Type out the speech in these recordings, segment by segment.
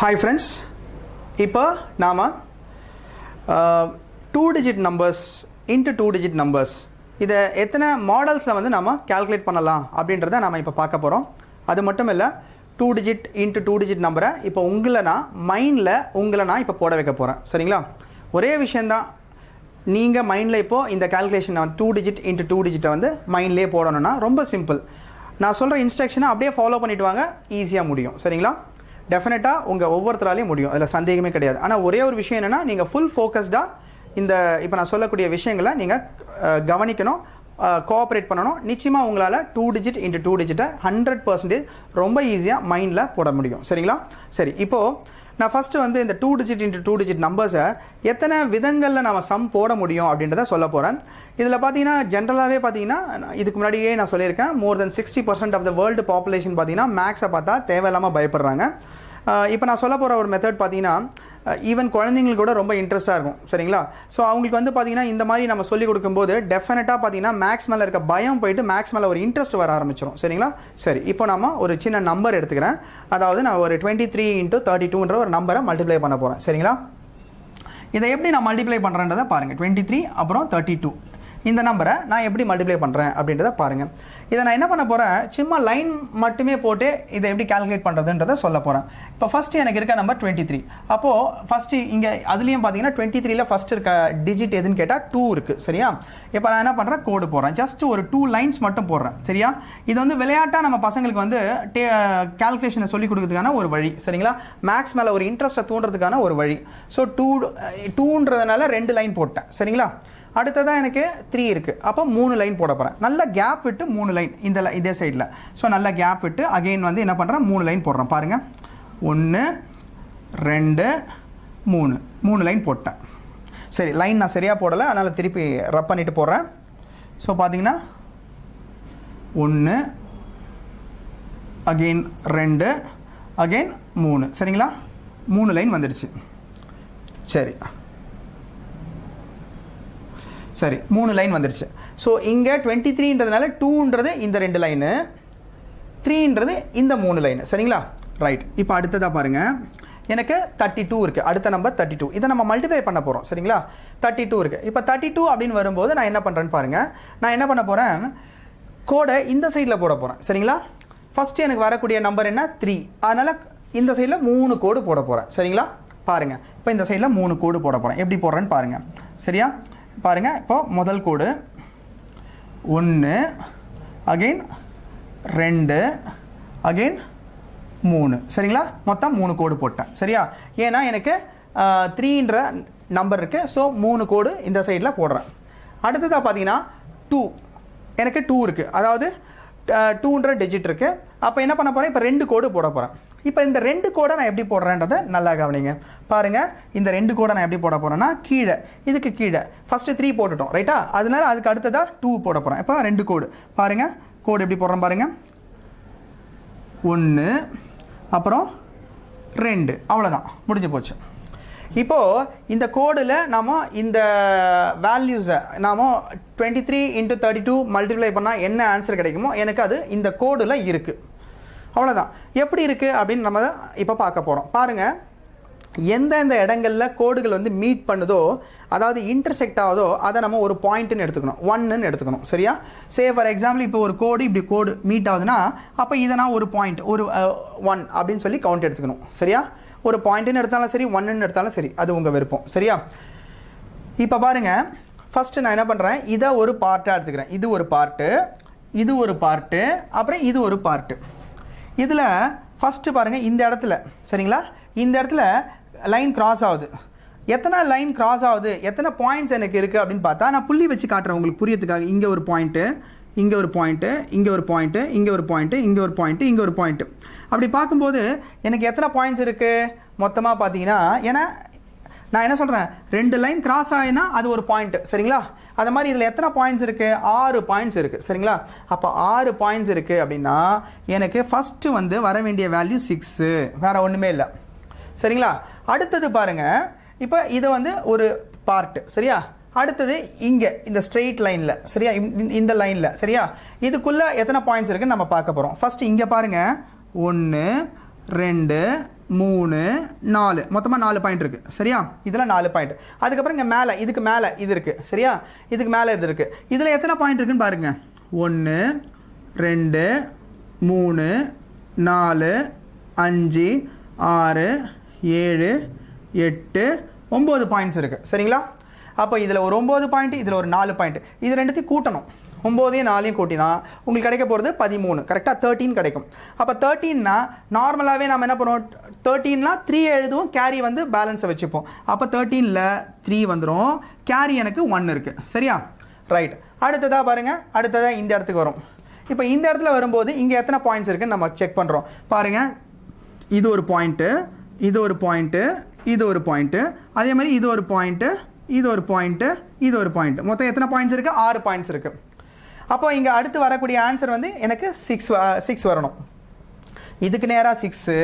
hi friends இப்போ நாம் two digit numbers into two digit numbers இதை எத்தனை மாடல்ஸில் வந்து நாம் கேல்குலேட் பண்ணலாம் அப்படின்றத நாம் இப்போ பார்க்க போகிறோம் அது மட்டும் இல்லை two digit into two digit நம்பரை இப்போ உங்களை நான் மைண்டில் உங்களை நான் இப்போ போட வைக்க போகிறேன் சரிங்களா ஒரே விஷயந்தான் நீங்கள் மைண்டில் இப்போது இந்த கேல்குலேஷனை நான் டூ டிஜிட் இன்ட்டு டூ டிஜிட்டை வந்து மைண்ட்லேயே போடணும்னா ரொம்ப சிம்பிள் நான் சொல்கிற இன்ஸ்ட்ரக்ஷனை அப்படியே ஃபாலோ பண்ணிவிட்டு வாங்க ஈஸியாக முடியும் சரிங்களா டெஃபினட்டாக உங்கள் ஒவ்வொருத்தராலையும் முடியும் அதில் சந்தேகமே கிடையாது ஆனால் ஒரே ஒரு விஷயம் என்னென்னா நீங்கள் ஃபுல் ஃபோக்கஸ்டாக இந்த இப்போ நான் சொல்லக்கூடிய விஷயங்களை நீங்கள் கவனிக்கணும் கோஆப்ரேட் பண்ணணும் நிச்சயமாக உங்களால் டூ டிஜிட் இன்ட்டு டூ டிஜிட்டை ஹண்ட்ரட் பர்சன்டேஜ் ரொம்ப ஈஸியாக மைண்டில் போட முடியும் சரிங்களா சரி இப்போது நான் ஃபஸ்ட்டு வந்து இந்த two digit into two digit நம்பர்ஸை எத்தனை விதங்களில் நம்ம சம் போட முடியும் அப்படின்றத சொல்ல போகிறேன் இதில் பார்த்தீங்கன்னா ஜென்ரலாகவே பார்த்தீங்கன்னா இதுக்கு முன்னாடியே நான் சொல்லியிருக்கேன் more than sixty percent of the world population பார்த்தீங்கன்னா மேக்ஸை பார்த்தா தேவையில்லாமல் பயப்படுறாங்க இப்போ நான் சொல்ல போகிற ஒரு மெத்தட் பார்த்தீங்கன்னா ஈவன் குழந்தைங்களுக்கு கூட ரொம்ப இன்ட்ரெஸ்ட்டாக இருக்கும் சரிங்களா ஸோ அவங்களுக்கு வந்து பார்த்திங்கன்னா இந்த மாதிரி நம்ம சொல்லிக் கொடுக்கும்போது டெஃபினட்டாக பார்த்திங்கன்னா மேக்ஸ் மேலே இருக்க பயம் போயிட்டு மேக்ஸ் மேலே ஒரு இன்ட்ரெஸ்ட் வர ஆரம்பிச்சிடும் சரிங்களா சரி இப்போ நம்ம ஒரு சின்ன நம்பர் எடுத்துக்கிறேன் அதாவது நான் ஒரு டுவெண்ட்டி த்ரீ இன்ட்டு தேர்ட்டி டூன்ற ஒரு நம்பரை மல்டிப்ளை பண்ண போகிறேன் சரிங்களா இதை எப்படி நான் மல்டிப்ளை பண்ணுறேன்றதை பாருங்கள் டுவெண்ட்டி த்ரீ அப்புறம் தேர்ட்டி டூ இந்த நம்பரை நான் எப்படி மல்டிப்ளை பண்ணுறேன் அப்படின்றத பாருங்கள் இதை நான் என்ன பண்ண போகிறேன் சும்மா லைன் மட்டுமே போட்டு இதை எப்படி கால்குலேட் பண்ணுறதுன்றத சொல்ல போகிறேன் இப்போ ஃபஸ்ட்டு எனக்கு இருக்க நம்பர் டுவெண்ட்டி த்ரீ அப்போது ஃபஸ்ட்டு இங்கே அதுலேயும் பார்த்தீங்கன்னா டுவெண்ட்டி த்ரீல ஃபஸ்ட்டு இருக்க டிஜிட் எதுன்னு கேட்டால் டூ இருக்குது சரியா இப்போ நான் என்ன பண்ணுறேன் கோடு போடுறேன் ஜஸ்ட் ஒரு டூ லைன்ஸ் மட்டும் போடுறேன் சரியா இது வந்து விளையாட்டாக நம்ம பசங்களுக்கு வந்து டே கால்குலேஷனை சொல்லிக் கொடுக்கறதுக்கான ஒரு வழி சரிங்களா மேக்ஸ் மேலே ஒரு இன்ட்ரெஸ்ட்டை தூண்டுறதுக்கான ஒரு வழி ஸோ டூ டூன்றதுனால ரெண்டு லைன் போட்டேன் சரிங்களா அடுத்ததாக எனக்கு த்ரீ இருக்குது அப்போ மூணு லைன் போட போகிறேன் நல்ல கேப் விட்டு மூணு லைன் இந்த இதே சைடில் ஸோ நல்ல கேப் விட்டு அகெயின் வந்து என்ன பண்ணுறேன் மூணு லைன் போடுறேன் பாருங்கள் ஒன்று ரெண்டு மூணு மூணு லைன் போட்டேன் சரி லைன் நான் சரியாக போடலை அதனால் திருப்பி ரப் பண்ணிவிட்டு போடுறேன் ஸோ பார்த்தீங்கன்னா ஒன்று அகெயின் ரெண்டு அகெயின் மூணு சரிங்களா மூணு லைன் வந்துடுச்சு சரி சரி மூணு லைன் வந்துடுச்சு ஸோ இங்கே டுவெண்ட்டி த்ரீன்றதுனால டூன்றது இந்த ரெண்டு லைனு த்ரீன்றது இந்த மூணு லைனு சரிங்களா ரைட் இப்போ அடுத்ததாக பாருங்கள் எனக்கு தேர்ட்டி டூ இருக்குது அடுத்த நம்பர் தேர்ட்டி டூ இதை நம்ம மல்டிப்ளை பண்ண போகிறோம் சரிங்களா தேர்ட்டி டூ இருக்குது இப்போ தேர்ட்டி டூ அப்படின்னு வரும்போது நான் என்ன பண்ணுறேன்னு பாருங்கள் நான் என்ன பண்ண போகிறேன் கோடை இந்த சைடில் போட போகிறேன் சரிங்களா ஃபஸ்ட்டு எனக்கு வரக்கூடிய நம்பர் என்ன த்ரீ அதனால் இந்த சைடில் மூணு கோடு போட போகிறேன் சரிங்களா பாருங்கள் இப்போ இந்த சைடில் மூணு கோடு போட போகிறேன் எப்படி போடுறேன்னு பாருங்கள் சரியா பாருங்கள் இப்போது முதல் கூடு ஒன்று அகெயின் ரெண்டு அகெயின் மூணு சரிங்களா மொத்தம் மூணு கோடு போட்டேன் சரியா ஏன்னா எனக்கு த்ரீன்ற நம்பர் இருக்குது ஸோ மூணு கோடு இந்த சைடில் போடுறேன் அடுத்ததாக பார்த்தீங்கன்னா டூ எனக்கு டூ இருக்குது அதாவது டூன்ற டிஜிட் இருக்குது அப்போ என்ன பண்ண போகிறேன் இப்போ ரெண்டு கோடு போட போகிறேன் இப்போ இந்த ரெண்டு கோடை நான் எப்படி போடுறேன்றதை நல்லா கவனிங்க பாருங்கள் இந்த ரெண்டு கோடை நான் எப்படி போட போகிறேன்னா கீழே இதுக்கு கீழே ஃபஸ்ட்டு த்ரீ போட்டுட்டோம் ரைட்டா அதனால அதுக்கு அடுத்ததாக டூ போட போகிறேன் இப்போ ரெண்டு கோடு பாருங்கள் கோடு எப்படி போடுறேன் பாருங்கள் ஒன்று அப்புறம் ரெண்டு அவ்வளோதான் முடிஞ்சு போச்சு இப்போது இந்த கோடில் நாம் இந்த வேல்யூஸை நாம் twenty three into thirty two multiply பண்ணால் என்ன ஆன்சர் கிடைக்குமோ எனக்கு அது இந்த கோடில் இருக்குது அவ்வளோதான் எப்படி இருக்குது அப்படின்னு நம்ம இப்போ பார்க்க போகிறோம் பாருங்கள் எந்தெந்த இடங்களில் கோடுகள் வந்து மீட் பண்ணுதோ அதாவது இன்டர்செக்ட் ஆகுதோ அதை நம்ம ஒரு பாயிண்ட்டுன்னு எடுத்துக்கணும் ஒன்னுன்னு எடுத்துக்கணும் சரியா சே ஃபார் எக்ஸாம்பிள் இப்போ ஒரு கோடு இப்படி கோடு மீட் ஆகுதுன்னா அப்போ இதை நான் ஒரு பாயிண்ட் ஒரு ஒன் அப்படின்னு சொல்லி கவுண்ட் எடுத்துக்கணும் சரியா ஒரு பாயிண்ட்டுன்னு எடுத்தாலும் சரி ஒன்னுன்னு எடுத்தாலும் சரி அது உங்கள் விருப்பம் சரியா இப்போ பாருங்கள் ஃபஸ்ட்டு நான் என்ன பண்ணுறேன் இதை ஒரு பார்ட்டாக எடுத்துக்கிறேன் இது ஒரு பார்ட்டு இது ஒரு பார்ட்டு அப்புறம் இது ஒரு பார்ட்டு இதில் ஃபஸ்ட்டு பாருங்கள் இந்த இடத்துல சரிங்களா இந்த இடத்துல லைன் கிராஸ் ஆகுது எத்தனை லைன் கிராஸ் ஆகுது எத்தனை பாயிண்ட்ஸ் எனக்கு இருக்குது அப்படின்னு பார்த்தா நான் புள்ளி வச்சு காட்டுறேன் உங்களுக்கு புரியறதுக்காக இங்கே ஒரு பாயிண்ட்டு இங்கே ஒரு பாயிண்ட்டு இங்கே ஒரு பாயிண்ட்டு இங்கே ஒரு பாயிண்ட்டு இங்கே ஒரு பாயிண்ட்டு இங்கே ஒரு பாயிண்ட்டு அப்படி பார்க்கும்போது எனக்கு எத்தனை பாயிண்ட்ஸ் இருக்குது மொத்தமாக பார்த்தீங்கன்னா ஏன்னா நான் என்ன சொல்கிறேன் ரெண்டு லைன் கிராஸ் ஆகினா அது ஒரு பாயிண்ட் சரிங்களா அது மாதிரி இதில் எத்தனை பாயிண்ட்ஸ் இருக்குது ஆறு பாயிண்ட்ஸ் இருக்குது சரிங்களா அப்போ ஆறு பாயிண்ட்ஸ் இருக்குது அப்படின்னா எனக்கு ஃபஸ்ட்டு வந்து வர வேண்டிய வேல்யூ சிக்ஸு வேறு ஒன்றுமே இல்லை சரிங்களா அடுத்தது பாருங்கள் இப்போ இது வந்து ஒரு பார்ட்டு சரியா அடுத்தது இங்கே இந்த ஸ்ட்ரெயிட் லைனில் சரியா இந்த லைனில் சரியா இதுக்குள்ளே எத்தனை பாயிண்ட்ஸ் இருக்குன்னு நம்ம பார்க்க போகிறோம் ஃபஸ்ட்டு இங்கே பாருங்கள் ஒன்று ரெண்டு மூணு நாலு மொத்தமாக நாலு பாயிண்ட் இருக்குது சரியா இதில் நாலு பாயிண்ட் அதுக்கப்புறம் இங்கே மேலே இதுக்கு மேலே இது இருக்குது சரியா இதுக்கு மேலே இது இருக்குது இதில் எத்தனை பாயிண்ட் இருக்குதுன்னு பாருங்கள் ஒன்று ரெண்டு மூணு நாலு அஞ்சு ஆறு ஏழு எட்டு ஒம்பது பாயிண்ட்ஸ் இருக்குது சரிங்களா அப்போ இதில் ஒரு ஒம்பது பாயிண்ட்டு இதில் ஒரு நாலு பாயிண்ட்டு இது ரெண்டுத்தையும் கூட்டணும் ஒம்போதையும் நாலையும் கூட்டினா உங்களுக்கு கிடைக்க போகிறது பதிமூணு கரெக்டாக தேர்ட்டின் கிடைக்கும் அப்போ தேர்ட்டின்னா நார்மலாகவே நம்ம என்ன பண்ணுவோம் தேர்ட்டீன்லாம் த்ரீ எழுதுவோம் கேரி வந்து பேலன்ஸை வச்சுப்போம் அப்போ தேர்ட்டீனில் த்ரீ வந்துடும் கேரி எனக்கு ஒன் இருக்குது சரியா ரைட் அடுத்ததாக பாருங்கள் அடுத்ததாக இந்த இடத்துக்கு வரும் இப்போ இந்த இடத்துல வரும்போது இங்கே எத்தனை பாயிண்ட்ஸ் இருக்குன்னு நம்ம செக் பண்ணுறோம் பாருங்கள் இது ஒரு பாயிண்ட்டு இது ஒரு பாயிண்ட்டு இது ஒரு பாயிண்ட்டு அதே மாதிரி இது ஒரு பாயிண்ட்டு இது ஒரு பாயிண்ட்டு இது ஒரு பாயிண்ட்டு மொத்தம் எத்தனை பாயிண்ட்ஸ் இருக்குது ஆறு பாயிண்ட்ஸ் இருக்குது அப்போ இங்கே அடுத்து வரக்கூடிய ஆன்சர் வந்து எனக்கு சிக்ஸ் சிக்ஸ் uh, வரணும் இதுக்கு நேராக சிக்ஸு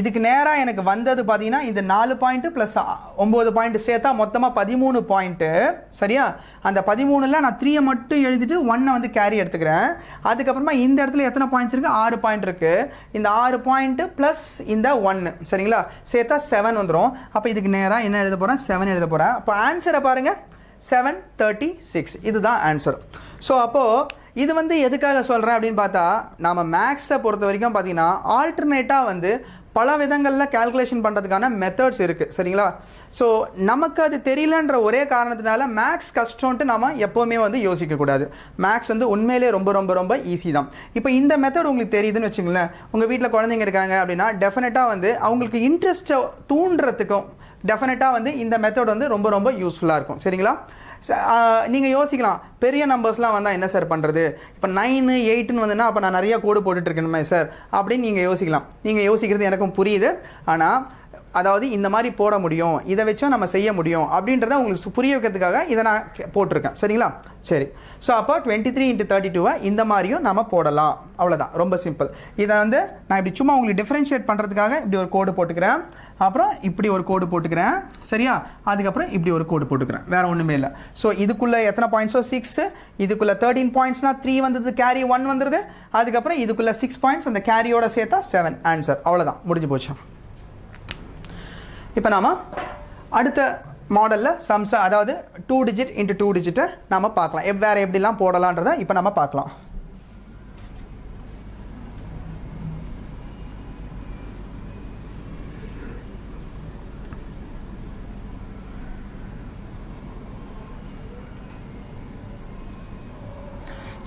இதுக்கு நேராக எனக்கு வந்தது பார்த்தீங்கன்னா இந்த நாலு பாயிண்ட்டு ப்ளஸ் ஒம்பது பாயிண்ட்டு சேர்த்தா மொத்தமாக பதிமூணு பாயிண்ட்டு சரியா அந்த பதிமூணில் நான் த்ரீயை மட்டும் எழுதிட்டு ஒன்னை வந்து கேரி எடுத்துக்கிறேன் அதுக்கப்புறமா இந்த இடத்துல எத்தனை பாயிண்ட்ஸ் இருக்குது ஆறு பாயிண்ட் இருக்குது இந்த ஆறு பாயிண்ட்டு ப்ளஸ் இந்த ஒன்று சரிங்களா சேர்த்தா செவன் வந்துடும் அப்போ இதுக்கு நேராக என்ன எழுத போகிறேன் செவன் எழுத போகிறேன் அப்போ ஆன்சரை பாருங்கள் செவன் தேர்ட்டி சிக்ஸ் இதுதான் ஆன்சர் ஸோ அப்போது இது வந்து எதுக்காக சொல்கிறேன் அப்படின்னு பார்த்தா நம்ம மேக்ஸை பொறுத்த வரைக்கும் பார்த்தீங்கன்னா ஆல்டர்னேட்டாக வந்து பல விதங்களில் கேல்குலேஷன் பண்ணுறதுக்கான மெத்தட்ஸ் இருக்குது சரிங்களா ஸோ நமக்கு அது தெரியலன்ற ஒரே காரணத்தினால மேக்ஸ் கஷ்டம்ட்டு நம்ம எப்போவுமே வந்து யோசிக்கக்கூடாது மேக்ஸ் வந்து உண்மையிலே ரொம்ப ரொம்ப ரொம்ப ஈஸி தான் இப்போ இந்த மெத்தட் உங்களுக்கு தெரியுதுன்னு வச்சுங்களேன் உங்கள் வீட்டில் குழந்தைங்க இருக்காங்க அப்படின்னா டெஃபினட்டாக வந்து அவங்களுக்கு இன்ட்ரெஸ்ட்டை தூண்டுறதுக்கும் டெஃபினட்டாக வந்து இந்த மெத்தட் வந்து ரொம்ப ரொம்ப யூஸ்ஃபுல்லாக இருக்கும் சரிங்களா நீங்கள் யோசிக்கலாம் பெரிய நம்பர்ஸ்லாம் வந்தால் என்ன சார் பண்ணுறது இப்போ நைனு எயிட்டுன்னு வந்துன்னா அப்போ நான் நிறையா கோடு போட்டுட்ருக்கணுமே சார் அப்படின்னு நீங்கள் யோசிக்கலாம் நீங்கள் யோசிக்கிறது எனக்கும் புரியுது ஆனால் அதாவது இந்த மாதிரி போட முடியும் இதை வச்சும் நம்ம செய்ய முடியும் அப்படின்றத உங்களுக்கு புரிய வைக்கிறதுக்காக இதை நான் போட்டிருக்கேன் சரிங்களா சரி ஸோ அப்போ டுவெண்ட்டி த்ரீ இன்ட்டு தேர்ட்டி டூவை இந்த மாதிரியும் நம்ம போடலாம் அவ்வளோதான் ரொம்ப சிம்பிள் இதை வந்து நான் இப்படி சும்மா உங்களுக்கு டிஃப்ரென்ஷியேட் பண்ணுறதுக்காக இப்படி ஒரு கோடு போட்டுக்கிறேன் அப்புறம் இப்படி ஒரு கோடு போட்டுக்கிறேன் சரியா அதுக்கப்புறம் இப்படி ஒரு கோடு போட்டுக்கிறேன் வேறு ஒன்றுமே இல்லை ஸோ இதுக்குள்ளே எத்தனை பாயிண்ட்ஸோ சிக்ஸு இதுக்குள்ளே தேர்ட்டின் பாயிண்ட்ஸ்னால் த்ரீ வந்தது கேரி ஒன் வந்துருது அதுக்கப்புறம் இதுக்குள்ளே சிக்ஸ் பாயிண்ட்ஸ் அந்த கேரியோட சேர்த்தா செவன் ஆன்சர் அவ்வளோதான் முடிஞ்சு போச்சு இப்போ நாம் அடுத்த மாடலில் சம்ச அதாவது டூ டிஜிட் இன்ட்டு டூ டிஜிட்டை நாம் பார்க்கலாம் எவ்வேறு எப்படிலாம் போடலான்றதை இப்போ நம்ம பார்க்கலாம்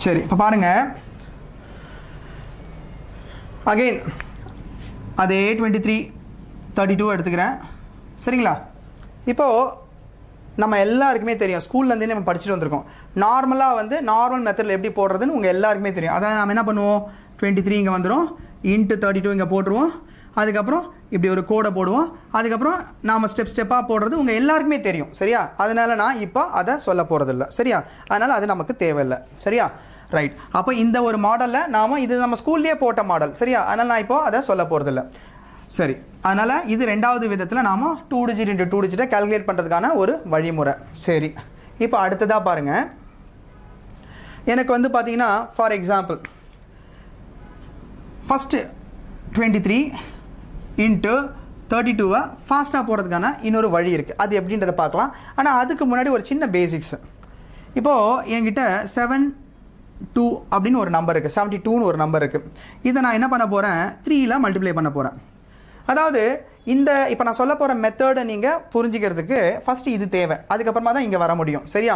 சரி இப்போ பாருங்க அகெயின் அதே டுவெண்ட்டி த்ரீ தேர்ட்டி டூ எடுத்துக்கிறேன் சரிங்களா இப்போது நம்ம எல்லாருக்குமே தெரியும் ஸ்கூல்லேருந்தே நம்ம படிச்சுட்டு வந்திருக்கோம் நார்மலாக வந்து நார்மல் மெத்தடில் எப்படி போடுறதுன்னு உங்கள் எல்லாருக்குமே தெரியும் அதாவது நம்ம என்ன பண்ணுவோம் டுவெண்ட்டி த்ரீ இங்கே வந்துடும் இன்ட்டு தேர்ட்டி டூ இங்கே போட்டுருவோம் அதுக்கப்புறம் இப்படி ஒரு கோடை போடுவோம் அதுக்கப்புறம் நாம் ஸ்டெப் ஸ்டெப்பாக போடுறது உங்கள் எல்லாருக்குமே தெரியும் சரியா அதனால் நான் இப்போ அதை சொல்ல போகிறதில்ல சரியா அதனால் அது நமக்கு தேவையில்லை சரியா ரைட் அப்போ இந்த ஒரு மாடலில் நாம் இது நம்ம ஸ்கூல்லேயே போட்ட மாடல் சரியா அதனால் நான் இப்போ அதை சொல்ல போகிறதில்ல சரி அதனால் இது ரெண்டாவது விதத்தில் நாம் டூ டிஜிட் இன்ட்டு டூ டிஜிட்டை கால்குலேட் பண்ணுறதுக்கான ஒரு வழிமுறை சரி இப்போ அடுத்ததாக பாருங்கள் எனக்கு வந்து பார்த்தீங்கன்னா for example first twenty three into thirty டூவை ஃபாஸ்ட்டாக போகிறதுக்கான இன்னொரு வழி இருக்குது அது எப்படின்றத பார்க்கலாம் ஆனால் அதுக்கு முன்னாடி ஒரு சின்ன பேசிக்ஸ் இப்போது என்கிட்ட செவன் டூ அப்படின்னு ஒரு நம்பர் இருக்குது செவன்ட்டி டூன்னு ஒரு நம்பர் இருக்குது இதை நான் என்ன பண்ண போகிறேன் த்ரீயில் மல்டிப்ளை பண்ண போகிறேன் அதாவது இந்த இப்போ நான் சொல்ல போகிற மெத்தடை நீங்கள் புரிஞ்சுக்கிறதுக்கு ஃபஸ்ட்டு இது தேவை அதுக்கப்புறமா தான் இங்கே வர முடியும் சரியா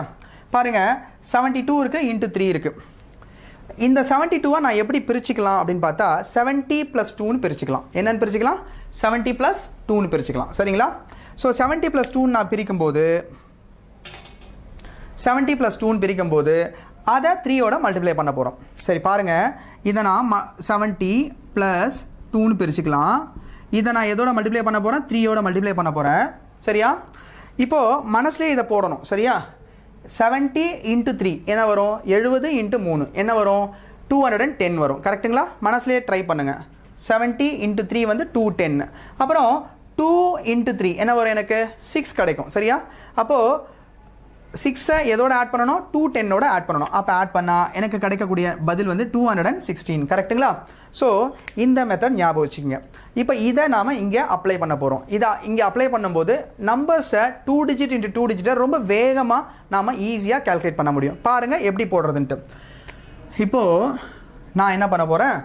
பாருங்கள் செவன்ட்டி டூ இருக்குது இன்ட்டு த்ரீ இருக்குது இந்த செவன்ட்டி டூவை நான் எப்படி பிரிச்சுக்கலாம் அப்படின்னு பார்த்தா செவன்ட்டி ப்ளஸ் டூன்னு பிரிச்சுக்கலாம் என்னென்னு பிரிச்சுக்கலாம் செவன்ட்டி ப்ளஸ் டூன்னு பிரிச்சுக்கலாம் சரிங்களா ஸோ செவன்ட்டி ப்ளஸ் டூன்னு நான் பிரிக்கும்போது செவன்ட்டி ப்ளஸ் டூன்னு பிரிக்கும்போது அதை த்ரீயோட மல்டிப்ளை பண்ண போகிறோம் சரி பாருங்கள் இதை நான் ம செவன்ட்டி ப்ளஸ் டூன்னு பிரிச்சுக்கலாம் இதை நான் எதோட மல்டிப்ளை பண்ண போகிறேன் த்ரீயோட மல்டிப்ளை பண்ண போகிறேன் சரியா இப்போது மனசுலேயே இதை போடணும் சரியா செவன்ட்டி இன்ட்டு த்ரீ என்ன வரும் எழுபது இன்ட்டு மூணு என்ன வரும் டூ ஹண்ட்ரட் அண்ட் டென் வரும் கரெக்டுங்களா மனசுலேயே ட்ரை பண்ணுங்கள் செவன்ட்டி இன்ட்டு த்ரீ வந்து டூ டென் அப்புறம் டூ இன்ட்டு த்ரீ என்ன வரும் எனக்கு சிக்ஸ் கிடைக்கும் சரியா அப்போது சிக்ஸை எதோட ஆட் பண்ணணும் டூ டென்னோட ஆட் பண்ணணும் அப்போ ஆட் பண்ணால் எனக்கு கிடைக்கக்கூடிய பதில் வந்து டூ ஹண்ட்ரட் அண்ட் சிக்ஸ்டீன் கரெக்டுங்களா ஸோ இந்த மெத்தட் ஞாபகம் வச்சுக்கோங்க இப்போ இதை நாம் இங்கே அப்ளை பண்ண போகிறோம் இதை இங்கே அப்ளை பண்ணும்போது நம்பர்ஸை டூ டிஜிட் இன்ட்டு டூ டிஜிட்டை ரொம்ப வேகமாக நாம் ஈஸியாக கால்குலேட் பண்ண முடியும் பாருங்கள் எப்படி போடுறதுன்ட்டு இப்போது நான் என்ன பண்ண போகிறேன்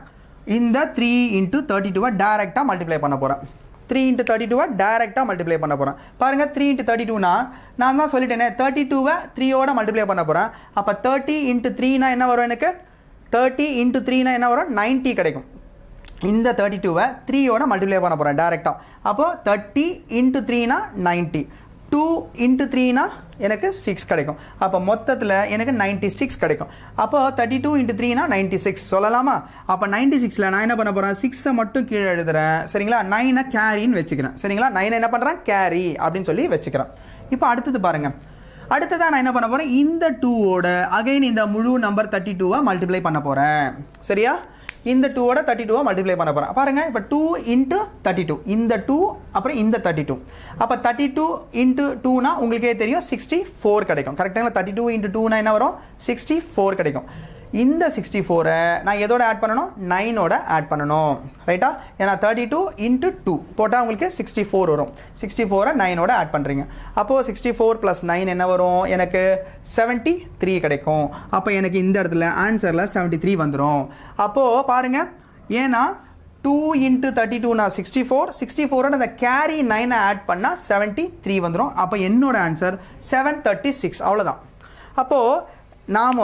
இந்த த்ரீ இன்ட்டு தேர்ட்டி டூவை டேரெக்டாக மல்டிப்ளை பண்ண போகிறேன் த்ரீ இன்ட்டு தேர்ட்டி டூவை டேரெக்டாக மல்டிப்ளை பண்ண போகிறேன் பாருங்கள் த்ரீ இன்ட்டு தேர்ட்டி டூனா நான் தான் சொல்லிட்டேனே தேர்ட்டி டூவை த்ரீயோட மல்டிப்ளை பண்ண போகிறேன் அப்போ தேர்ட்டி இன்ட்டு த்ரீனா என்ன வரும் எனக்கு தேர்ட்டி இன்ட்டு த்ரீனா என்ன வரும் நைன்ட்டி கிடைக்கும் இந்த தேர்ட்டி டூவை த்ரீயோட மல்டிப்ளை பண்ண போகிறேன் டேரெக்டாக அப்போது தேர்ட்டி இன்ட்டு த்ரீனா நைன்ட்டி டூ இன்ட்டு த்ரீனா எனக்கு சிக்ஸ் கிடைக்கும் அப்போ மொத்தத்தில் எனக்கு நைன்ட்டி சிக்ஸ் கிடைக்கும் அப்போ தேர்ட்டி டூ இன்ட்டு த்ரீனா நைன்ட்டி சிக்ஸ் சொல்லலாமா அப்போ நைன்ட்டி சிக்ஸில் நான் என்ன பண்ண போகிறேன் சிக்ஸை மட்டும் கீழே எழுதுகிறேன் சரிங்களா நைனை கேரின்னு வச்சுக்கிறேன் சரிங்களா நைனை என்ன பண்ணுறேன் கேரி அப்படின்னு சொல்லி வச்சுக்கிறேன் இப்போ அடுத்தது பாருங்கள் அடுத்ததாக நான் என்ன பண்ண போகிறேன் இந்த டூவோட அகைன் இந்த முழு நம்பர் தேர்ட்டி டூவை மல்டிப்ளை பண்ண போகிறேன் சரியா இந்த டூவோட தேர்ட்டி டூவை மல்டிப்ளை பண்ண போறேன் பாருங்க இப்போ டூ இன்ட்டு தேர்ட்டி டூ இந்த டூ அப்புறம் இந்த தேர்ட்டி டூ அப்போ தேர்ட்டி டூ இன்ட்டு டூனா உங்களுக்கே தெரியும் சிக்ஸ்டி ஃபோர் கிடைக்கும் கரெக்டாக தேர்ட்டி டூ இன்டு டூனா என்ன வரும் சிக்ஸ்டி ஃபோர் கிடைக்கும் இந்த சிக்ஸ்டி ஃபோரை நான் எதோட ஆட் பண்ணணும் நைனோட ஆட் பண்ணணும் ரைட்டா ஏன்னா தேர்ட்டி டூ இன்ட்டு டூ போட்டால் உங்களுக்கு சிக்ஸ்டி ஃபோர் வரும் சிக்ஸ்டி ஃபோரை நைனோட ஆட் பண்ணுறீங்க அப்போது சிக்ஸ்டி ஃபோர் ப்ளஸ் நைன் என்ன வரும் எனக்கு செவன்ட்டி த்ரீ கிடைக்கும் அப்போ எனக்கு இந்த இடத்துல ஆன்சரில் செவன்ட்டி த்ரீ வந்துடும் அப்போது பாருங்கள் ஏன்னா டூ இன்ட்டு தேர்ட்டி டூ நான் சிக்ஸ்டி ஃபோர் சிக்ஸ்டி ஃபோரோட அந்த கேரி நைனை ஆட் பண்ணால் செவன்ட்டி த்ரீ வந்துடும் அப்போ என்னோட ஆன்சர் செவன் தேர்ட்டி சிக்ஸ் அவ்வளோதான் அப்போது நாம்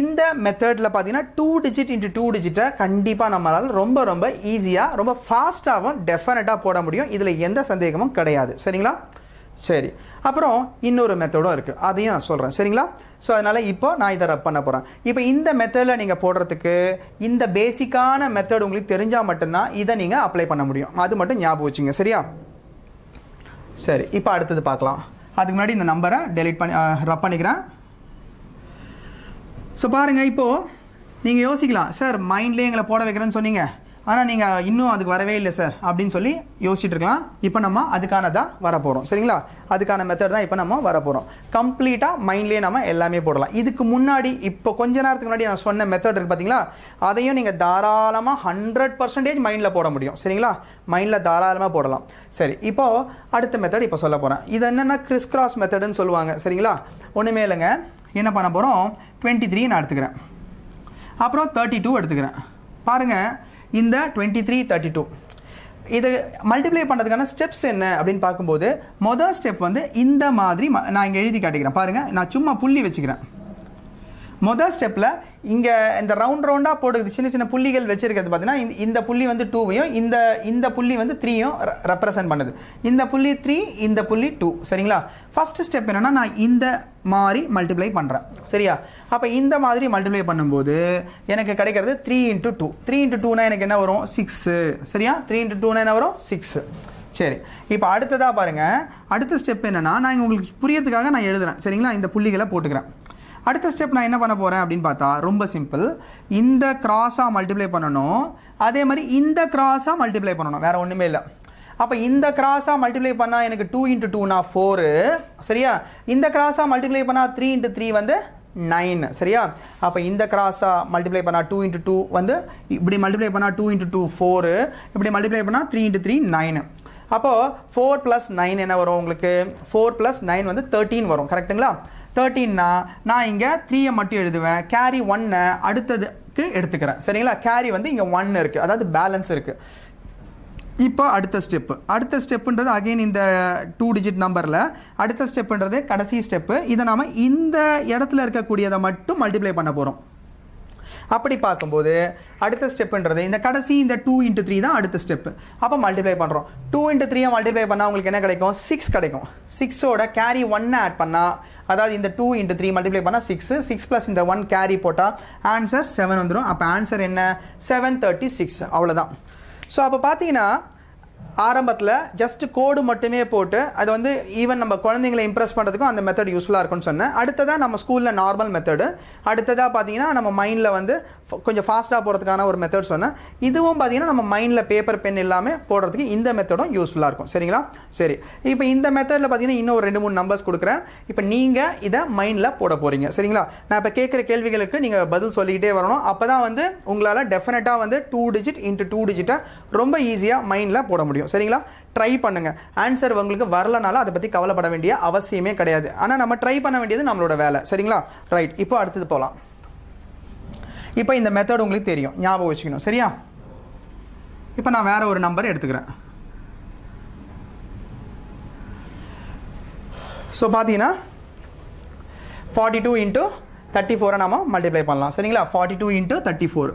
இந்த மெத்தடில் பார்த்தீங்கன்னா டூ டிஜிட் இன்ட்டு டூ டிஜிட்டை கண்டிப்பாக நம்மளால் ரொம்ப ரொம்ப ஈஸியாக ரொம்ப ஃபாஸ்ட்டாகவும் டெஃபினட்டாக போட முடியும் இதில் எந்த சந்தேகமும் கிடையாது சரிங்களா சரி அப்புறம் இன்னொரு மெத்தடும் இருக்குது அதையும் நான் சொல்கிறேன் சரிங்களா ஸோ அதனால் இப்போ நான் இதை ரப் பண்ண போகிறேன் இப்போ இந்த மெத்தடில் நீங்கள் போடுறதுக்கு இந்த பேசிக்கான மெத்தட் உங்களுக்கு தெரிஞ்சால் மட்டும்தான் இதை நீங்கள் அப்ளை பண்ண முடியும் அது மட்டும் ஞாபகம் வச்சுங்க சரியா சரி இப்போ அடுத்தது பார்க்கலாம் அதுக்கு முன்னாடி இந்த நம்பரை டெலிட் பண்ணி ரப் பண்ணிக்கிறேன் ஸோ பாருங்கள் இப்போது நீங்கள் யோசிக்கலாம் சார் மைண்ட்லேயே எங்களை போட வைக்கிறேன்னு சொன்னீங்க ஆனால் நீங்கள் இன்னும் அதுக்கு வரவே இல்லை சார் அப்படின்னு சொல்லி யோசிச்சுட்டு இருக்கலாம் இப்போ நம்ம அதுக்கானதான் வரப்போகிறோம் வர போகிறோம் சரிங்களா அதுக்கான மெத்தட் தான் இப்போ நம்ம வர போகிறோம் கம்ப்ளீட்டாக மைண்ட்லேயே நம்ம எல்லாமே போடலாம் இதுக்கு முன்னாடி இப்போ கொஞ்ச நேரத்துக்கு முன்னாடி நான் சொன்ன மெத்தட் இருக்குது பார்த்தீங்களா அதையும் நீங்கள் தாராளமாக ஹண்ட்ரட் பர்சன்டேஜ் மைண்டில் போட முடியும் சரிங்களா மைண்டில் தாராளமாக போடலாம் சரி இப்போது அடுத்த மெத்தட் இப்போ சொல்ல போகிறேன் இது என்னென்னா கிறிஸ் கிராஸ் மெத்தடுன்னு சொல்லுவாங்க சரிங்களா ஒன்றுமே இல்லைங்க என்ன பண்ண போகிறோம் டுவெண்ட்டி த்ரீ நான் எடுத்துக்கிறேன் அப்புறம் தேர்ட்டி டூ எடுத்துக்கிறேன் பாருங்கள் இந்த டுவெண்ட்டி த்ரீ தேர்ட்டி டூ இது மல்டிப்ளை பண்ணுறதுக்கான ஸ்டெப்ஸ் என்ன அப்படின்னு பார்க்கும்போது மொதல் ஸ்டெப் வந்து இந்த மாதிரி நான் இங்கே எழுதி காட்டிக்கிறேன் பாருங்கள் நான் சும்மா புள்ளி வச்சுக்கிறேன் மொதல் ஸ்டெப்பில் இங்கே இந்த ரவுண்ட் ரவுண்டாக போடுறது சின்ன சின்ன புள்ளிகள் வச்சுருக்கிறது பார்த்தீங்கன்னா இந்த புள்ளி வந்து டூவையும் இந்த இந்த புள்ளி வந்து த்ரீயும் ரெப்ரசன்ட் பண்ணுது இந்த புள்ளி த்ரீ இந்த புள்ளி டூ சரிங்களா ஃபஸ்ட்டு ஸ்டெப் என்னென்னா நான் இந்த மாதிரி மல்டிப்ளை பண்ணுறேன் சரியா அப்போ இந்த மாதிரி மல்டிப்ளை பண்ணும்போது எனக்கு கிடைக்கிறது three into two three into டூனா எனக்கு என்ன வரும் சிக்ஸு சரியா த்ரீ இன்ட்டு டூனா என்ன வரும் சிக்ஸு சரி இப்போ அடுத்ததாக பாருங்கள் அடுத்த ஸ்டெப் என்னென்னா நான் உங்களுக்கு புரியறதுக்காக நான் எழுதுகிறேன் சரிங்களா இந்த புள்ளிகளை போட்டுக்கிறேன் அடுத்த ஸ்டெப் நான் என்ன பண்ண போகிறேன் அப்படின்னு பார்த்தா ரொம்ப சிம்பிள் இந்த கிராஸாக மல்டிப்ளை பண்ணணும் அதே மாதிரி இந்த கிராஸாக மல்டிப்ளை பண்ணணும் வேறு ஒன்றுமே இல்லை அப்போ இந்த கிராஸாக மல்டிப்ளை பண்ணால் எனக்கு டூ இன்ட்டு டூனா ஃபோரு சரியா இந்த கிராஸாக மல்டிப்ளை பண்ணால் த்ரீ இன்ட்டு த்ரீ வந்து நைன் சரியா அப்போ இந்த கிராஸாக மல்டிப்ளை பண்ணால் டூ இன்ட்டு டூ வந்து இப்படி மல்டிப்ளை பண்ணால் டூ இன்ட்டு டூ ஃபோரு இப்படி மல்டிப்ளை பண்ணால் த்ரீ இன்ட்டு த்ரீ நைனு அப்போது ஃபோர் ப்ளஸ் நைன் என்ன வரும் உங்களுக்கு ஃபோர் ப்ளஸ் நைன் வந்து தேர்ட்டீன் வரும் கரெக்டுங்களா தேர்ட்டின்னா நான் இங்கே த்ரீயை மட்டும் எழுதுவேன் கேரி ஒன்னை அடுத்ததுக்கு எடுத்துக்கிறேன் சரிங்களா கேரி வந்து இங்கே ஒன்று இருக்குது அதாவது பேலன்ஸ் இருக்குது இப்போ அடுத்த ஸ்டெப்பு அடுத்த ஸ்டெப்புன்றது அகெயின் இந்த டூ டிஜிட் நம்பரில் அடுத்த ஸ்டெப்புன்றது கடைசி ஸ்டெப்பு இதை நாம் இந்த இடத்துல இருக்கக்கூடியதை மட்டும் மல்டிப்ளை பண்ண போகிறோம் அப்படி பார்க்கும்போது அடுத்த ஸ்டெப்புன்றது இந்த கடைசி இந்த டூ இன்ட்டு த்ரீ தான் அடுத்த ஸ்டெப்பு அப்போ மல்டிப்ளை பண்ணுறோம் டூ இன்ட்டு த்ரீயை மல்டிப்ளை பண்ணால் உங்களுக்கு என்ன கிடைக்கும் சிக்ஸ் கிடைக்கும் சிக்ஸோட கேரி ஒன்னை ஆட் பண்ணால் அதாவது இந்த டூ இன்ட்டு த்ரீ மல்டிப்ளை பண்ணால் சிக்ஸ் சிக்ஸ் ப்ளஸ் இந்த ஒன் கேரி போட்டால் ஆன்சர் செவன் வந்துடும் அப்போ ஆன்சர் என்ன செவன் தேர்ட்டி சிக்ஸ் அவ்வளோதான் ஸோ அப்போ பார்த்தீங்கன்னா ஆரம்பத்தில் ஜஸ்ட் கோடு மட்டுமே போட்டு அது வந்து ஈவன் நம்ம குழந்தைங்களை இம்ப்ரெஸ் பண்ணுறதுக்கும் அந்த மெத்தட் யூஸ்ஃபுல்லாக இருக்கும்னு சொன்னேன் அடுத்ததாக நம்ம ஸ்கூலில் நார்மல் மெத்தடு அடுத்ததாக பார்த்தீங்கன்னா நம்ம மைண்டில் வந்து கொஞ்சம் ஃபாஸ்ட்டாக போகிறதுக்கான ஒரு மெத்தட் சொன்னேன் இதுவும் பார்த்தீங்கன்னா நம்ம மைண்டில் பேப்பர் பென் இல்லாமல் போடுறதுக்கு இந்த மெத்தடும் யூஸ்ஃபுல்லாக இருக்கும் சரிங்களா சரி இப்போ இந்த மெத்தடில் பார்த்தீங்கன்னா இன்னும் ஒரு ரெண்டு மூணு நம்பர்ஸ் கொடுக்குறேன் இப்போ நீங்கள் இதை மைண்டில் போட போகிறீங்க சரிங்களா நான் இப்போ கேட்குற கேள்விகளுக்கு நீங்கள் பதில் சொல்லிக்கிட்டே வரணும் அப்போ தான் வந்து உங்களால் டெஃபினட்டாக வந்து டூ டிஜிட் இன்ட்டு டூ டிஜிட்டை ரொம்ப ஈஸியாக மைண்டில் போட முடியும் முடியும் சரிங்களா ட்ரை பண்ணுங்க ஆன்சர் உங்களுக்கு வரலனால அதை பத்தி கவலைப்பட வேண்டிய அவசியமே கிடையாது ஆனா நம்ம ட்ரை பண்ண வேண்டியது நம்மளோட வேலை சரிங்களா ரைட் இப்போ அடுத்தது போகலாம் இப்போ இந்த மெத்தட் உங்களுக்கு தெரியும் ஞாபகம் வச்சுக்கணும் சரியா இப்போ நான் வேற ஒரு நம்பர் எடுத்துக்கிறேன் ஸோ பார்த்தீங்கன்னா ஃபார்ட்டி டூ இன்ட்டு தேர்ட்டி ஃபோரை நம்ம மல்டிப்ளை பண்ணலாம் சரிங்களா forty two into thirty four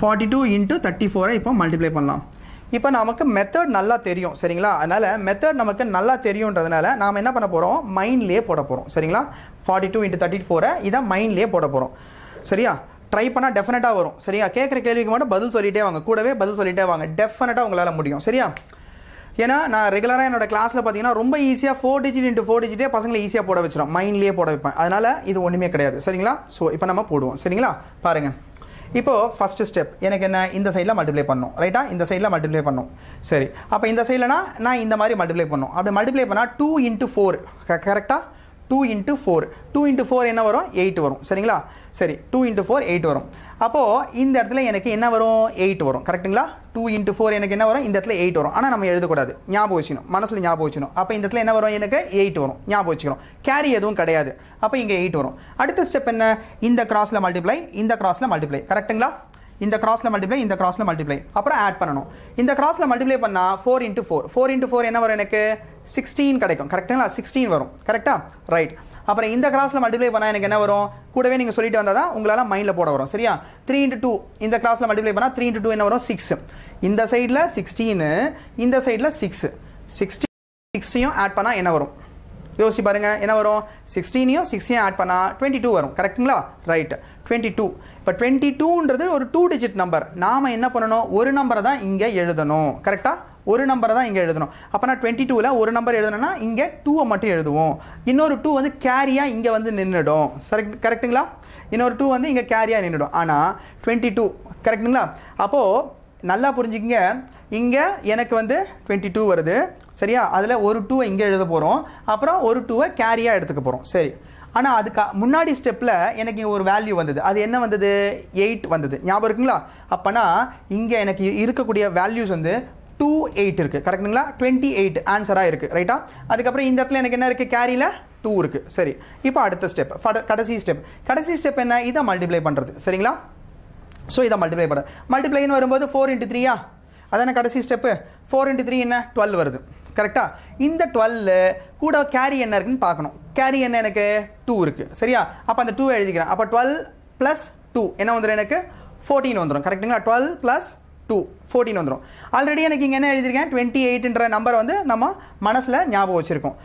forty two into thirty ஃபோரை இப்போ மல்டிப்ளை பண்ணலாம் இப்போ நமக்கு மெத்தட் நல்லா தெரியும் சரிங்களா அதனால் மெத்தட் நமக்கு நல்லா தெரியுன்றதுனால நாம் என்ன பண்ண போகிறோம் மைண்ட்லேயே போட போகிறோம் சரிங்களா ஃபார்ட்டி டூ இன்ட்டு தேர்ட்டி ஃபோரை இதை மைண்ட்லேயே போட போகிறோம் சரியா ட்ரை பண்ணால் டெஃபினட்டாக வரும் சரியா கேட்குற கேள்விக்கு மட்டும் பதில் சொல்லிகிட்டே வாங்க கூடவே பதில் சொல்லிகிட்டே வாங்க டெஃபினட்டாக உங்களால் முடியும் சரியா ஏன்னா நான் ரெகுலராக என்னோடய கிளாஸில் பார்த்தீங்கன்னா ரொம்ப ஈஸியாக ஃபோர் டிஜிட் இன்ட்டு ஃபோர் டிஜிட்டே பசங்களை ஈஸியாக போட வச்சிடும் மைண்ட்லேயே போட வைப்பேன் அதனால் இது ஒன்றுமே கிடையாது சரிங்களா ஸோ இப்போ நம்ம போடுவோம் சரிங்களா பாருங்கள் இப்போ ஃபஸ்ட்டு ஸ்டெப் எனக்கு என்ன இந்த சைடில் மல்டிப்ளை பண்ணும் ரைட்டா இந்த சைடில் மல்டிப்ளை பண்ணும் சரி அப்போ இந்த சைடில்னா நான் இந்த மாதிரி மல்டிப்ளை பண்ணும் அப்படி மல்டிப்ளை பண்ணால் டூ இன்ட்டு ஃபோர் கரெக்டாக two into four two into four என்ன வரும் எயிட் வரும் சரிங்களா சரி டூ இன்ட்டு ஃபோர் எயிட் வரும் அப்போது இந்த இடத்துல எனக்கு என்ன வரும் எயிட் வரும் கரெக்டுங்களா டூ இன்ட்டு ஃபோர் எனக்கு என்ன வரும் இந்த இடத்துல எயிட் வரும் ஆனால் நம்ம எழுதக்கூடாது ஞாபகம் வச்சுக்கணும் மனசில் ஞாபகம் வச்சுக்கணும் அப்போ இந்த இடத்துல என்ன வரும் எனக்கு எயிட் வரும் ஞாபகம் வச்சுக்கணும் கேரி எதுவும் கிடையாது அப்போ இங்கே எயிட் வரும் அடுத்த ஸ்டெப் என்ன இந்த கிராஸில் மல்டிப்ளை இந்த கிராஸில் மல்டிப்ளை கரெக்டுங்களா இந்த கிராஸில் மல்டிப்ளை இந்த கிராஸில் மல்டிப்ளை அப்புறம் ஆட் பண்ணணும் இந்த கிராஸில் மல்டிப்ளை பண்ணால் four into four four into four என்ன வரும் எனக்கு சிக்ஸ்டீன் கிடைக்கும் கரெக்டுங்களா சிக்ஸ்டீன் வரும் கரெக்டாக ரைட் அப்புறம் இந்த கிராஸில் மல்டிப்ளை பண்ணால் எனக்கு என்ன வரும் கூடவே நீங்கள் சொல்லிட்டு வந்தால் தான் உங்களால் மைண்டில் போட வரும் சரியா த்ரீ இன்ட்டு டூ இந்த கிராஸில் மல்டிப்ளை பண்ணால் த்ரீ இன்ட்டு டூ என்ன வரும் சிக்ஸ் இந்த சைடில் சிக்ஸ்டீனு இந்த சைடில் சிக்ஸ் சிக்ஸ்டீன் சிக்ஸையும் ஆட் பண்ணால் என்ன வரும் யோசி பாருங்கள் என்ன வரும் சிக்ஸ்டீனையும் சிக்ஸ்டியும் ஆட் பண்ணால் டுவெண்ட்டி டூ வரும் கரெக்டுங்களா ரைட் டுவெண்ட்டி டூ இப்போ டுவெண்ட்டி டூன்றது ஒரு டூ டிஜிட் நம்பர் நாம் என்ன பண்ணணும் ஒரு நம்பரை தான் இங்கே எழுதணும் கரெக்டாக ஒரு நம்பரை தான் இங்கே எழுதணும் அப்போ நான் டுவெண்ட்டி டூவில் ஒரு நம்பர் எழுதணும்னா இங்கே டூவை மட்டும் எழுதுவோம் இன்னொரு டூ வந்து கேரியாக இங்கே வந்து நின்றுடும் கரெக்ட் கரெக்டுங்களா இன்னொரு டூ வந்து இங்கே கேரியாக நின்றுடும் ஆனால் டுவெண்ட்டி டூ கரெக்டுங்களா அப்போது நல்லா புரிஞ்சுக்கிங்க இங்கே எனக்கு வந்து டுவெண்ட்டி டூ வருது சரியா அதில் ஒரு டூவை இங்கே எழுத போகிறோம் அப்புறம் ஒரு டூவை கேரியாக எடுத்துக்க போகிறோம் சரி ஆனால் அதுக்கு முன்னாடி ஸ்டெப்பில் எனக்கு ஒரு வேல்யூ வந்தது அது என்ன வந்தது எயிட் வந்தது ஞாபகம் இருக்குங்களா அப்போனா இங்கே எனக்கு இருக்கக்கூடிய வேல்யூஸ் வந்து டூ எயிட் இருக்குது கரெக்டுங்களா டுவெண்ட்டி எயிட் ஆன்சராக இருக்குது ரைட்டா அதுக்கப்புறம் இந்த இடத்துல எனக்கு என்ன இருக்குது கேரியில் டூ இருக்குது சரி இப்போ அடுத்த ஸ்டெப் கடைசி ஸ்டெப் கடைசி ஸ்டெப் என்ன இதை மல்டிப்ளை பண்ணுறது சரிங்களா ஸோ இதை மல்டிப்ளை பண்ணுறது மல்டிப்ளைன்னு வரும்போது ஃபோர் இன்ட்டு த்ரீயா அதான கடைசி ஸ்டெப்பு ஃபோர் இன்ட்டு த்ரீ என்ன டுவெல் வருது கரெக்டாக இந்த டுவெல் கூட கேரி என்ன இருக்குன்னு பார்க்கணும் கேரி என்ன எனக்கு டூ இருக்குது சரியா அப்போ அந்த டூ எழுதிக்கிறேன் அப்போ டுவெல் ப்ளஸ் டூ என்ன வந்துடும் எனக்கு ஃபோர்டீன் வந்துடும் கரெக்டுங்களா டுவெல் ப்ளஸ் டூ ஃபோர்டீன் வந்துடும் ஆல்ரெடி எனக்கு இங்கே என்ன எழுதியிருக்கேன் டுவெண்ட்டி எயிட்ன்ற நம்பர் வந்து நம்ம மனசில் ஞாபகம் வச்சுருக்கோம்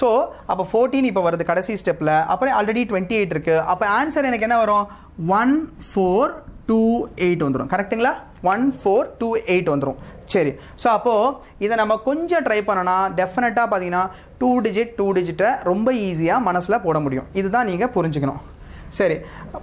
ஸோ அப்போ ஃபோர்டீன் இப்போ வருது கடைசி ஸ்டெப்பில் அப்புறம் ஆல்ரெடி டுவெண்ட்டி எயிட் இருக்குது அப்போ ஆன்சர் எனக்கு என்ன வரும் ஒன் ஃபோர் டூ எயிட் வந்துடும் கரெக்டுங்களா ஒன் ஃபோர் டூ எயிட் வந்துடும் சரி ஸோ அப்போது இதை நம்ம கொஞ்சம் ட்ரை பண்ணோன்னா டெஃபினட்டாக பார்த்தீங்கன்னா டூ டிஜிட் டூ டிஜிட்டை ரொம்ப ஈஸியாக மனசில் போட முடியும் இதுதான் நீங்கள் புரிஞ்சுக்கணும் சரி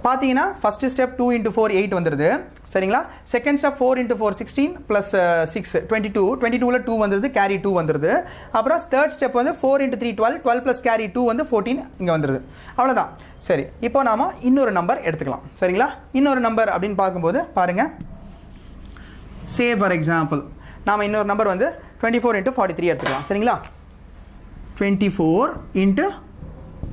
பார்த்தீங்கன்னா first step two into four eight வந்துடுது சரிங்களா second step four into four sixteen plus six twenty two twenty டூவில் டூ வந்துருது கேரி டூ வந்துடுது அப்புறம் தேர்ட் ஸ்டெப் வந்து four into three twelve twelve plus carry two வந்து ஃபோர்டீன் இங்கே வந்துடுது அவ்வளோதான் சரி இப்போ நாம் இன்னொரு நம்பர் எடுத்துக்கலாம் சரிங்களா இன்னொரு நம்பர் அப்படின்னு பார்க்கும்போது பாருங்கள் சே ஃபார் எக்ஸாம்பிள் நாம் இன்னொரு நம்பர் வந்து twenty four into forty three எடுத்துக்கலாம் சரிங்களா twenty four into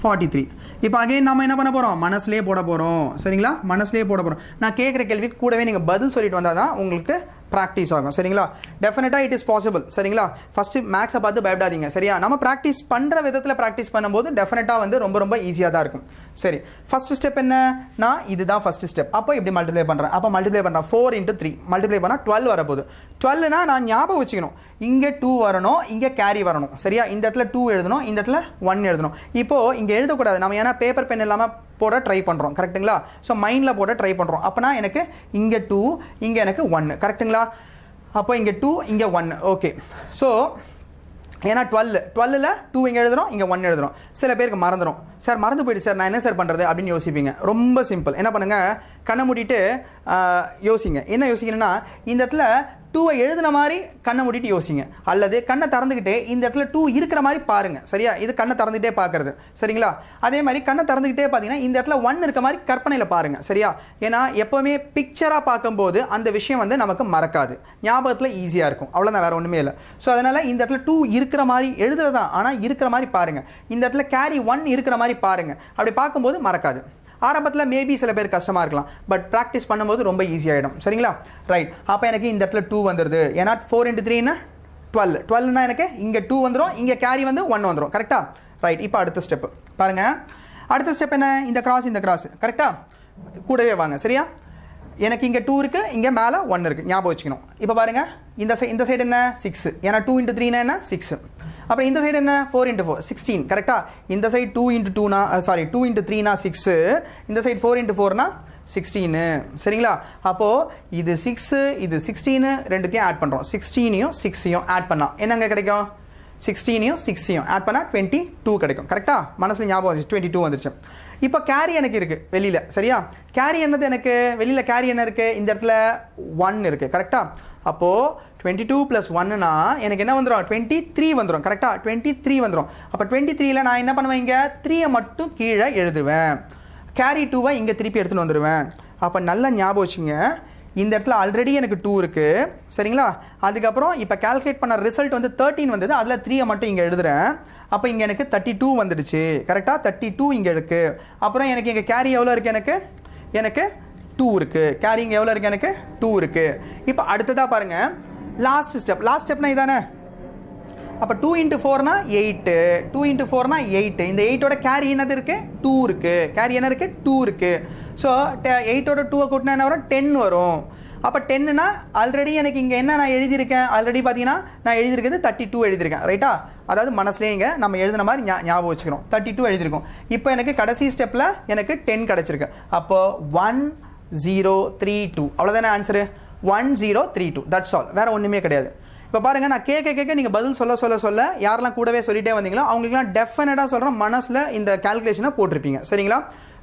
forty three இப்போ அகைன் நம்ம என்ன பண்ண போகிறோம் மனசுலேயே போட போகிறோம் சரிங்களா மனசுலேயே போட போகிறோம் நான் கேட்குற கேள்விக்கு கூடவே நீங்கள் பதில் சொல்லிட்டு வந்தால் தான் உங்களுக்கு ப்ராக்டிஸ் ஆகும் சரிங்களா டெஃபினட்டாக இட் இஸ் பாசிபிள் சரிங்களா ஃபஸ்ட்டு மேக்ஸை பார்த்து பயப்படாதீங்க சரியா நம்ம ப்ராக்டிஸ் பண்ணுற விதத்தில் ப்ராக்டிஸ் பண்ணும்போது டெஃபினட்டாக வந்து ரொம்ப ரொம்ப ஈஸியாக தான் இருக்கும் சரி ஃபஸ்ட் ஸ்டெப் என்ன நான் இதுதான் ஃபஸ்ட்டு ஸ்டெப் அப்போ இப்படி மல்டிப்ளை பண்ணுறேன் அப்போ மல்டிப்ளை பண்ணுறேன் ஃபோர் இன்ட்டு த்ரீ மல்டிப்ளை பண்ணால் டுவெல் வரப்போகுது டுவெல்னா நான் ஞாபகம் வச்சுக்கணும் இங்கே டூ வரணும் இங்கே கேரி வரணும் சரியா இந்த இடத்துல டூ எழுதணும் இந்த இடத்துல ஒன் எழுதணும் இப்போது இங்கே எழுதக்கூடாது நம்ம ஏன்னா பேப்பர் பென் இல்லாமல் போட ட்ரை பண்ணுறோம் கரெக்டுங்களா ஸோ மைண்டில் போட ட்ரை பண்ணுறோம் அப்போனா எனக்கு இங்கே டூ இங்கே எனக்கு ஒன்று கரெக்டுங்களா அப்போ இங்கே டூ இங்கே ஒன் ஓகே ஸோ ஏன்னா டுவெல் டுவெல்லில் டூ இங்கே எழுதுகிறோம் இங்கே ஒன் எழுதுகிறோம் சில பேருக்கு மறந்துடும் சார் மறந்து போயிட்டு சார் நான் என்ன சார் பண்ணுறது அப்படின்னு யோசிப்பீங்க ரொம்ப சிம்பிள் என்ன பண்ணுங்கள் கண்ணை மூடிட்டு யோசிங்க என்ன யோசிக்கணும்னா இந்த இடத்துல டூவை எழுதுன மாதிரி கண்ணை மூடிட்டு யோசிங்க அல்லது கண்ணை திறந்துக்கிட்டே இந்த இடத்துல டூ இருக்கிற மாதிரி பாருங்கள் சரியா இது கண்ணை திறந்துகிட்டே பார்க்குறது சரிங்களா அதே மாதிரி கண்ணை திறந்துக்கிட்டே பார்த்தீங்கன்னா இந்த இடத்துல ஒன் இருக்க மாதிரி கற்பனையில் பாருங்கள் சரியா ஏன்னா எப்போவுமே பிக்சராக பார்க்கும்போது அந்த விஷயம் வந்து நமக்கு மறக்காது ஞாபகத்தில் ஈஸியாக இருக்கும் அவ்வளோதான் வேறு ஒன்றுமே இல்லை ஸோ அதனால் இந்த இடத்துல டூ இருக்கிற மாதிரி எழுதுறது தான் ஆனால் இருக்கிற மாதிரி பாருங்கள் இந்த இடத்துல கேரி ஒன் இருக்கிற மாதிரி பாருங்கள் அப்படி பார்க்கும்போது மறக்காது ஆரம்பத்தில் மேபி சில பேர் கஷ்டமாக இருக்கலாம் பட் ப்ராக்டிஸ் பண்ணும்போது ரொம்ப ஈஸியாகிடும் சரிங்களா ரைட் அப்போ எனக்கு இந்த இடத்துல டூ வந்துடுது ஏன்னா ஃபோர் இன்ட்டு த்ரீனா டுவெல் டுவெல்னா எனக்கு இங்கே டூ வந்துடும் இங்கே கேரி வந்து ஒன் வந்துடும் கரெக்டாக ரைட் இப்போ அடுத்த ஸ்டெப்பு பாருங்கள் அடுத்த ஸ்டெப் என்ன இந்த கிராஸ் இந்த கிராஸ் கரெக்டாக கூடவே வாங்க சரியா எனக்கு இங்கே டூ இருக்குது இங்கே மேலே ஒன் இருக்குது ஞாபகம் வச்சுக்கணும் இப்போ பாருங்கள் இந்த சை இந்த சைடு என்ன சிக்ஸு ஏன்னா டூ இன்ட்டு த்ரீனா என்ன சிக்ஸு அப்புறம் இந்த சைடு என்ன ஃபோர் இன்ட்டு ஃபோர் சிக்ஸ்டீன் கரெக்டாக இந்த சைடு டூ இன்ட்டு டூனா சாரி டூ இன்ட்டு த்ரீனா சிக்ஸு இந்த சைடு ஃபோர் இன்ட்டு ஃபோர்னா சிக்ஸ்டீனு சரிங்களா அப்போது இது சிக்ஸு இது சிக்ஸ்டீனு ரெண்டுத்தையும் ஆட் பண்ணுறோம் சிக்ஸ்டீனையும் சிக்ஸையும் ஆட் பண்ணால் என்னங்க கிடைக்கும் சிக்ஸ்டீனையும் சிக்ஸையும் ஆட் பண்ணால் டுவெண்ட்டி டூ கிடைக்கும் கரெக்டாக மனசில் ஞாபகம் வந்துச்சு டுவெண்ட்டி டூ வந்துச்சு இப்போ கேரி எனக்கு இருக்குது வெளியில் சரியா கேரி என்னது எனக்கு வெளியில் கேரி என்ன இருக்குது இந்த இடத்துல ஒன் இருக்குது கரெக்டாக அப்போது டுவெண்ட்டி டூ ப்ளஸ் ஒன்னுனா எனக்கு என்ன வந்துடும் டுவெண்ட்டி த்ரீ வந்துடும் கரெக்டாக டுவெண்ட்டி த்ரீ வந்துடும் அப்போ டுவெண்ட்டி த்ரீயில் நான் என்ன பண்ணுவேன் இங்கே த்ரீயை மட்டும் கீழே எழுதுவேன் கேரி டூவை இங்கே திருப்பி எடுத்துகிட்டு வந்துடுவேன் அப்போ நல்லா ஞாபகம் வச்சுங்க இந்த இடத்துல ஆல்ரெடி எனக்கு டூ இருக்குது சரிங்களா அதுக்கப்புறம் இப்போ கால்குலேட் பண்ண ரிசல்ட் வந்து தேர்ட்டீன் வந்தது அதில் த்ரீயை மட்டும் இங்கே எழுதுகிறேன் அப்போ இங்கே எனக்கு தேர்ட்டி டூ வந்துடுச்சு கரெக்டாக தேர்ட்டி டூ இங்கே இருக்குது அப்புறம் எனக்கு இங்கே கேரி எவ்வளோ இருக்குது எனக்கு எனக்கு டூ இருக்குது கேரிங் எவ்வளோ இருக்குது எனக்கு டூ இருக்குது இப்போ அடுத்ததாக பாருங்கள் லாஸ்ட் ஸ்டெப் லாஸ்ட் ஸ்டெப்னா இதானே அப்போ டூ இன்ட்டு ஃபோர்னா எயிட்டு டூ இன்ட்டு ஃபோர்னா எயிட்டு இந்த எயிட்டோட கேரி என்னது இருக்குது டூ இருக்குது கேரி என்ன இருக்குது டூ இருக்குது ஸோ எயிட்டோட டூவை கூட்டினா என்ன வரும் டென் வரும் அப்போ டென்னுனா ஆல்ரெடி எனக்கு இங்கே என்ன நான் எழுதியிருக்கேன் ஆல்ரெடி பார்த்தீங்கன்னா நான் எழுதியிருக்கிறது தேர்ட்டி டூ எழுதியிருக்கேன் ரைட்டா அதாவது மனசுலேயே இங்கே நம்ம எழுதின மாதிரி ஞா ஞாபகம் வச்சுக்கிறோம் தேர்ட்டி டூ எழுதியிருக்கோம் இப்போ எனக்கு கடைசி ஸ்டெப்பில் எனக்கு டென் கிடச்சிருக்கு அப்போது ஒன் ஜீரோ த்ரீ டூ அவ்வளோதானே answer one zero three two that's all வேறு ஒன்றுமே கிடையாது இப்போ பாருங்கள் நான் கேட்க கேட்க நீங்கள் பதில் சொல்ல சொல்ல சொல்ல யாரெல்லாம் கூடவே சொல்லிட்டே வந்தீங்களோ அவங்களுக்குலாம் டெஃபினட்டாக சொல்கிறேன் மனசில் இந்த கால்குலேஷனை போட்டிருப்பீங்க சரிங்களா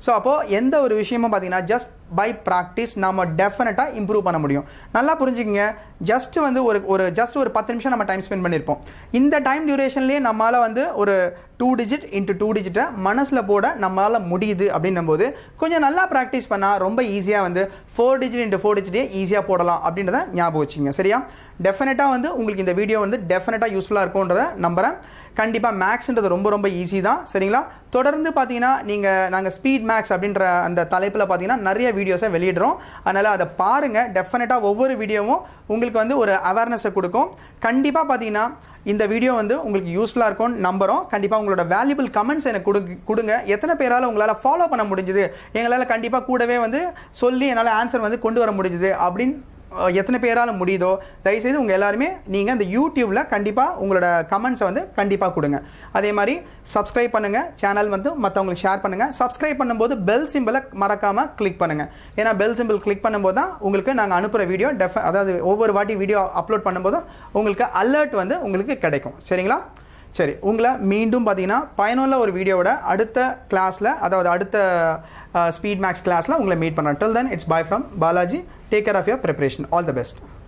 ஸோ அப்போது எந்த ஒரு விஷயமும் பார்த்தீங்கன்னா ஜஸ்ட் பை ப்ராக்டிஸ் நம்ம டெஃபினட்டாக இம்ப்ரூவ் பண்ண முடியும் நல்லா புரிஞ்சுக்கிங்க ஜஸ்ட் வந்து ஒரு ஒரு ஜஸ்ட் ஒரு பத்து நிமிஷம் நம்ம டைம் ஸ்பெண்ட் பண்ணியிருப்போம் இந்த டைம் டியூரேஷன்லேயே நம்மளால் வந்து ஒரு டூ டிஜிட் இன்ட்டு டூ டிஜிட்டை மனசில் போட நம்மளால் முடியுது அப்படின்னும் போது கொஞ்சம் நல்லா ப்ராக்டிஸ் பண்ணால் ரொம்ப ஈஸியாக வந்து ஃபோர் டிஜிட் இன்ட்டு ஃபோர் டிஜிட்டே ஈஸியாக போடலாம் அப்படின்றத ஞாபகம் வச்சுங்க சரியா டெஃபினட்டாக வந்து உங்களுக்கு இந்த வீடியோ வந்து டெஃபினட்டாக யூஸ்ஃபுல்லாக இருக்கும்ன்ற நம்புகிறேன் கண்டிப்பாக மேக்ஸ்ன்றது ரொம்ப ரொம்ப ஈஸி தான் சரிங்களா தொடர்ந்து பார்த்தீங்கன்னா நீங்கள் நாங்கள் ஸ்பீட் மேக்ஸ் அப்படின்ற அந்த தலைப்பில் பார்த்தீங்கன்னா நிறைய வீடியோஸை வெளியிடுறோம் அதனால் அதை பாருங்கள் டெஃபினட்டாக ஒவ்வொரு வீடியோவும் உங்களுக்கு வந்து ஒரு அவேர்னஸை கொடுக்கும் கண்டிப்பாக பார்த்தீங்கன்னா இந்த வீடியோ வந்து உங்களுக்கு யூஸ்ஃபுல்லாக இருக்கும்னு நம்புகிறோம் கண்டிப்பாக உங்களோட வேல்யூபிள் கமெண்ட்ஸ் எனக்கு கொடு கொடுங்க எத்தனை பேரால் உங்களால் ஃபாலோ பண்ண முடிஞ்சுது எங்களால் கண்டிப்பாக கூடவே வந்து சொல்லி என்னால் ஆன்சர் வந்து கொண்டு வர முடிஞ்சுது அப்படின்னு எத்தனை பேரால் முடியுதோ தயவுசெய்து உங்கள் எல்லாருமே நீங்கள் அந்த யூடியூப்பில் கண்டிப்பாக உங்களோட கமெண்ட்ஸை வந்து கண்டிப்பாக கொடுங்க அதே மாதிரி சப்ஸ்கிரைப் பண்ணுங்கள் சேனல் வந்து மற்றவங்களுக்கு ஷேர் பண்ணுங்கள் சப்ஸ்கிரைப் பண்ணும்போது பெல் சிம்பிளை மறக்காமல் கிளிக் பண்ணுங்கள் ஏன்னா பெல் சிம்பிள் கிளிக் பண்ணும்போது தான் உங்களுக்கு நாங்கள் அனுப்புகிற வீடியோ டெஃப அதாவது ஒவ்வொரு வாட்டி வீடியோ அப்லோட் பண்ணும்போதும் உங்களுக்கு அலர்ட் வந்து உங்களுக்கு கிடைக்கும் சரிங்களா சரி உங்களை மீண்டும் பார்த்தீங்கன்னா பயனுள்ள ஒரு வீடியோவோட அடுத்த கிளாஸில் அதாவது அடுத்த ஸ்பீட் மேக்ஸ் கிளாஸில் உங்களை மீட் பண்ணுறேன் till then it's bye from Balaji take care of your preparation all the best